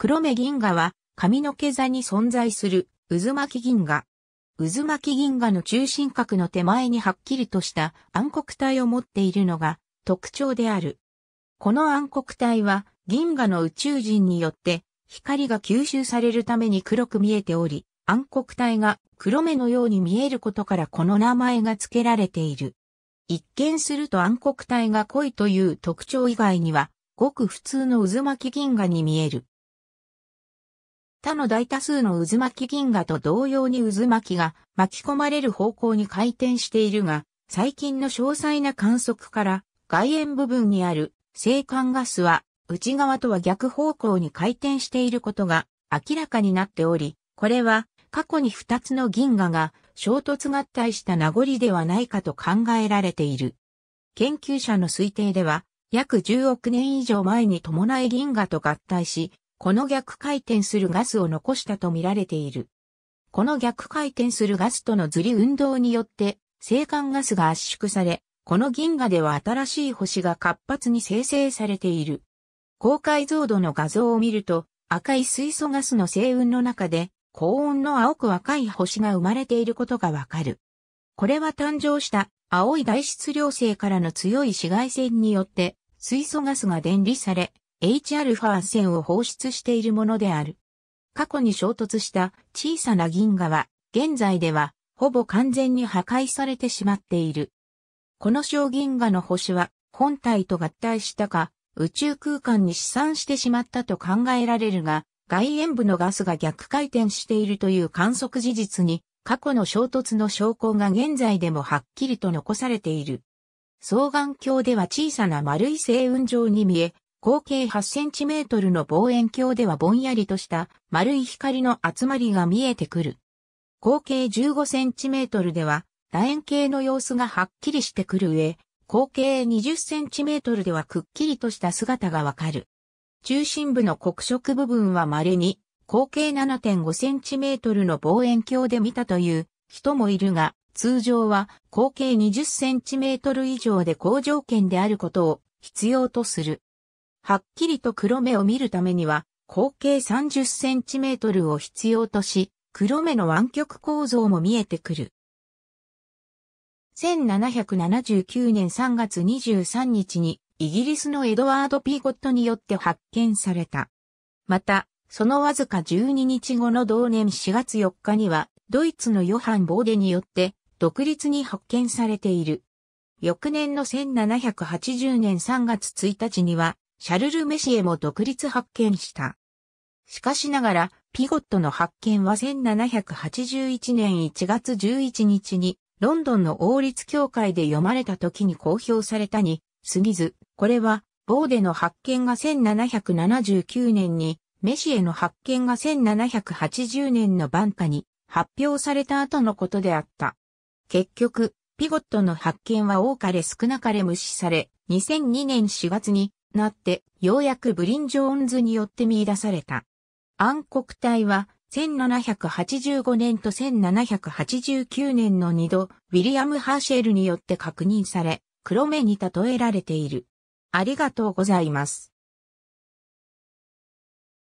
黒目銀河は髪の毛座に存在する渦巻銀河。渦巻銀河の中心核の手前にはっきりとした暗黒体を持っているのが特徴である。この暗黒体は銀河の宇宙人によって光が吸収されるために黒く見えており、暗黒体が黒目のように見えることからこの名前が付けられている。一見すると暗黒体が濃いという特徴以外には、ごく普通の渦巻銀河に見える。他の大多数の渦巻き銀河と同様に渦巻きが巻き込まれる方向に回転しているが、最近の詳細な観測から外縁部分にある星間ガスは内側とは逆方向に回転していることが明らかになっており、これは過去に2つの銀河が衝突合体した名残ではないかと考えられている。研究者の推定では、約10億年以上前に伴い銀河と合体し、この逆回転するガスを残したと見られている。この逆回転するガスとのずり運動によって、生還ガスが圧縮され、この銀河では新しい星が活発に生成されている。高解像度の画像を見ると、赤い水素ガスの星雲の中で、高温の青く赤い星が生まれていることがわかる。これは誕生した青い大質量星からの強い紫外線によって水素ガスが電離され、Hα 0線を放出しているものである。過去に衝突した小さな銀河は、現在では、ほぼ完全に破壊されてしまっている。この小銀河の星は、本体と合体したか、宇宙空間に試算してしまったと考えられるが、外縁部のガスが逆回転しているという観測事実に、過去の衝突の証拠が現在でもはっきりと残されている。双眼鏡では小さな丸い星雲状に見え、合計8センチメートルの望遠鏡ではぼんやりとした丸い光の集まりが見えてくる。合計15センチメートルでは楕円形の様子がはっきりしてくる上、合計20センチメートルではくっきりとした姿がわかる。中心部の黒色部分は稀に合計7.5センチメートルの望遠鏡で見たという人もいるが、通常は合計20センチメートル以上で好条件であることを必要とする。はっきりと黒目を見るためには、口径30センチメートルを必要とし、黒目の湾曲構造も見えてくる。1779年3月23日にイギリスのエドワード・ピーゴットによって発見された。また、そのわずか12日後の同年4月4日には、ドイツのヨハン・ボーデによって独立に発見されている。翌年の1780年3月1日には、シャルル・メシエも独立発見した。しかしながら、ピゴットの発見は1781年1月11日に、ロンドンの王立協会で読まれた時に公表されたに、過ぎず、これは、ボーデの発見が1779年に、メシエの発見が1780年の晩夏に発表された後のことであった。結局、ピゴットの発見は多かれ少なかれ無視され、2002年4月になってようやくブリン・ジョーンズによって見出された。暗黒体は1785年と1789年の2度、ウィリアム・ハーシェルによって確認され、黒目に例えられている。ありがとうございます。